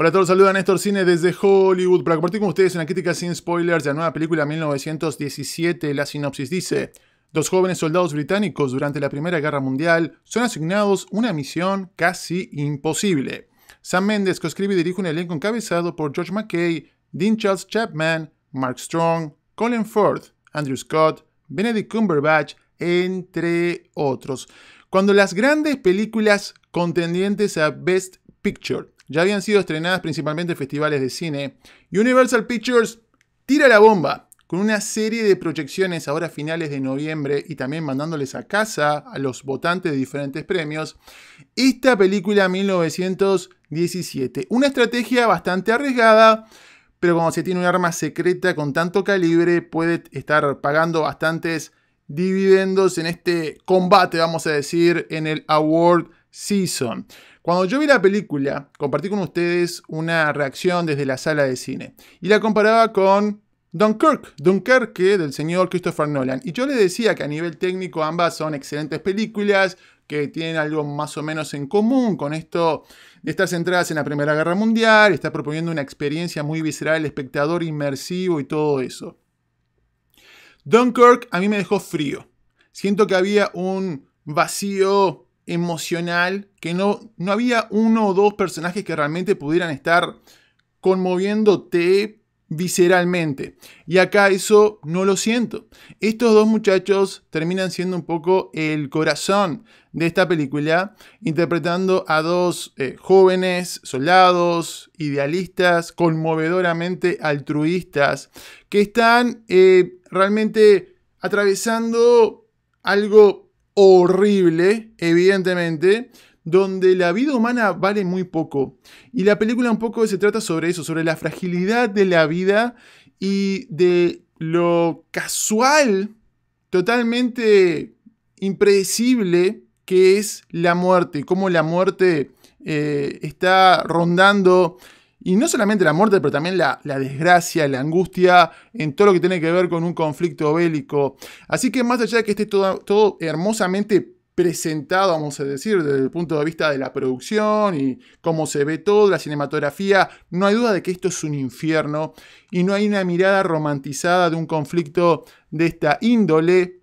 Hola a todos, saluda Néstor Cine desde Hollywood para compartir con ustedes una crítica sin spoilers de la nueva película 1917. La sinopsis dice, dos jóvenes soldados británicos durante la Primera Guerra Mundial son asignados una misión casi imposible. Sam Mendes coescribe y dirige un elenco encabezado por George McKay, Dean Charles Chapman, Mark Strong, Colin Ford, Andrew Scott, Benedict Cumberbatch, entre otros. Cuando las grandes películas contendientes a Best Picture ya habían sido estrenadas principalmente en festivales de cine, Universal Pictures tira la bomba con una serie de proyecciones ahora a finales de noviembre y también mandándoles a casa a los votantes de diferentes premios, esta película 1917. Una estrategia bastante arriesgada, pero como se tiene un arma secreta con tanto calibre puede estar pagando bastantes dividendos en este combate, vamos a decir, en el award Season. Cuando yo vi la película, compartí con ustedes una reacción desde la sala de cine y la comparaba con Dunkirk, Dunkirk, eh, del señor Christopher Nolan. Y yo le decía que a nivel técnico ambas son excelentes películas, que tienen algo más o menos en común con esto de estas entradas en la Primera Guerra Mundial, está proponiendo una experiencia muy visceral al espectador, inmersivo y todo eso. Dunkirk a mí me dejó frío. Siento que había un vacío emocional, que no, no había uno o dos personajes que realmente pudieran estar conmoviéndote visceralmente. Y acá eso no lo siento. Estos dos muchachos terminan siendo un poco el corazón de esta película, interpretando a dos eh, jóvenes soldados, idealistas, conmovedoramente altruistas, que están eh, realmente atravesando algo horrible, evidentemente, donde la vida humana vale muy poco. Y la película un poco se trata sobre eso, sobre la fragilidad de la vida y de lo casual, totalmente impredecible que es la muerte, cómo la muerte eh, está rondando y no solamente la muerte, pero también la, desgracia, la angustia, en todo lo que tiene que ver con un conflicto bélico. Así que más allá de que esté todo, todo hermosamente presentado, vamos a decir, desde el punto de vista de la producción y cómo se ve todo, la cinematografía, no hay duda de que esto es un infierno y no hay una mirada romantizada de un conflicto de esta índole.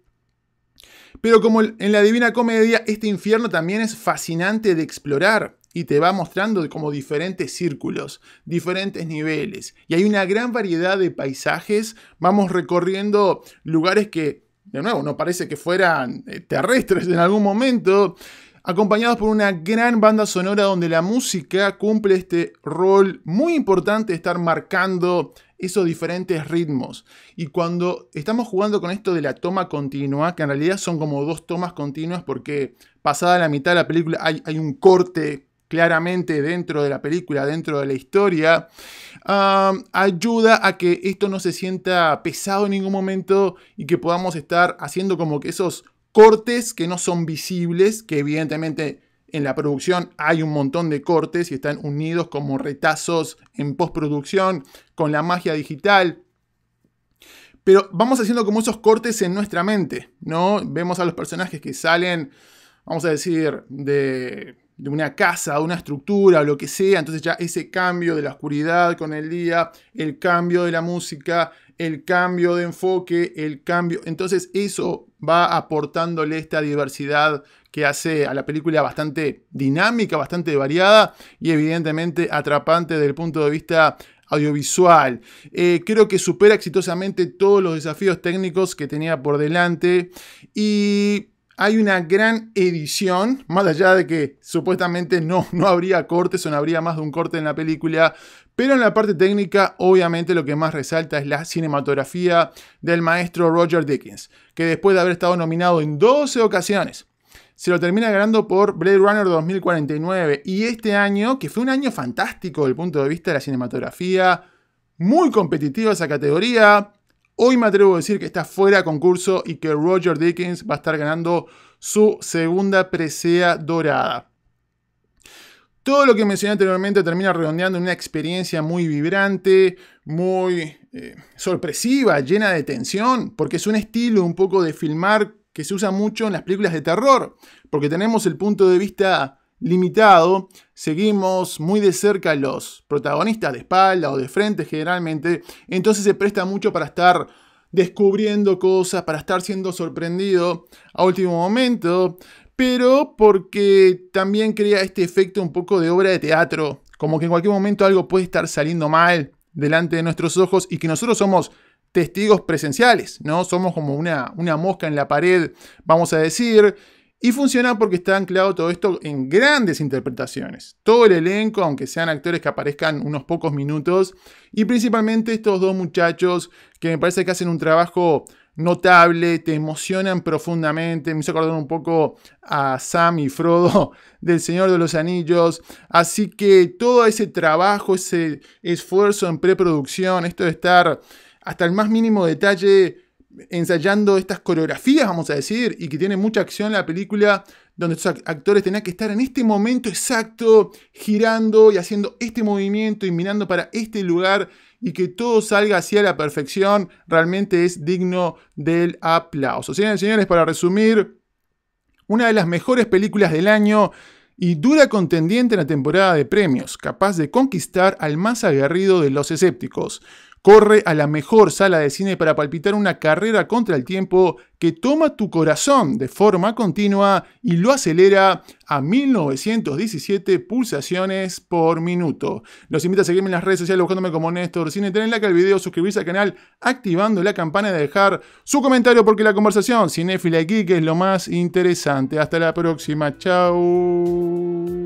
Pero como en la Divina Comedia, este infierno también es fascinante de explorar y te va mostrando como diferentes círculos, diferentes niveles. Y hay una gran variedad de paisajes. Vamos recorriendo lugares que, de nuevo, no parece que fueran eh, terrestres en algún momento. Acompañados por una gran banda sonora donde la música cumple este rol muy importante de estar marcando esos diferentes ritmos. Y cuando estamos jugando con esto de la toma continua, que en realidad son como dos tomas continuas porque pasada la mitad de la película hay, hay un corte claramente dentro de la película, dentro de la historia, ayuda a que esto no se sienta pesado en ningún momento y que podamos estar haciendo como que esos cortes que no son visibles, que evidentemente en la producción hay un montón de cortes y están unidos como retazos en postproducción con la magia digital. Pero vamos haciendo como esos cortes en nuestra mente, ¿no? Vemos a los personajes que salen vamos a decir, de, una casa, una estructura o lo que sea, entonces ya ese cambio de la oscuridad con el día, el cambio de la música, el cambio de enfoque, el cambio, entonces eso va aportándole esta diversidad que hace a la película bastante dinámica, bastante variada y evidentemente atrapante desde el punto de vista audiovisual. Eh, creo que supera exitosamente todos los desafíos técnicos que tenía por delante y hay una gran edición, más allá de que supuestamente no, no habría cortes o no habría más de un corte en la película, pero en la parte técnica obviamente lo que más resalta es la cinematografía del maestro Roger Dickens, que después de haber estado nominado en 12 ocasiones, se lo termina ganando por Blade Runner 2049 y este año, que fue un año fantástico desde el punto de vista de la cinematografía, muy competitiva esa categoría, Hoy me atrevo a decir que está fuera de concurso y que Roger Dickens va a estar ganando su segunda presea dorada. Todo lo que mencioné anteriormente termina redondeando en una experiencia muy vibrante, muy eh, sorpresiva, llena de tensión, porque es un estilo un poco de filmar que se usa mucho en las películas de terror, porque tenemos el punto de vista limitado, seguimos muy de cerca los protagonistas de espalda o de frente generalmente, entonces se presta mucho para estar descubriendo cosas, para estar siendo sorprendido a último momento, pero porque también crea este efecto un poco de obra de teatro, como que en cualquier momento algo puede estar saliendo mal delante de nuestros ojos y que nosotros somos testigos presenciales, ¿no? Somos como una, una mosca en la pared, vamos a decir, y funciona porque está anclado todo esto en grandes interpretaciones. Todo el elenco, aunque sean actores que aparezcan unos pocos minutos, y principalmente estos dos muchachos que me parece que hacen un trabajo notable, te emocionan profundamente. Me hizo acordar un poco a Sam y Frodo del Señor de los Anillos. Así que todo ese trabajo, ese esfuerzo en preproducción, esto de estar hasta el más mínimo detalle ensayando estas coreografías, vamos a decir, y que tiene mucha acción la película, donde estos actores tenían que estar en este momento exacto, girando y haciendo este movimiento y mirando para este lugar y que todo salga hacia la perfección, realmente es digno del aplauso. Señores y señores, para resumir, una de las mejores películas del año y dura contendiente en la temporada de premios, capaz de conquistar al más aguerrido de los escépticos. Corre a la mejor sala de cine para palpitar una carrera contra el tiempo que toma tu corazón de forma continua y lo acelera a 1917 pulsaciones por minuto. Los invito a seguirme en las redes sociales buscándome como Néstor Cine, tener like al video, suscribirse al canal, activando la campana y dejar su comentario porque la conversación cinéfila aquí que es lo más interesante. Hasta la próxima, chao.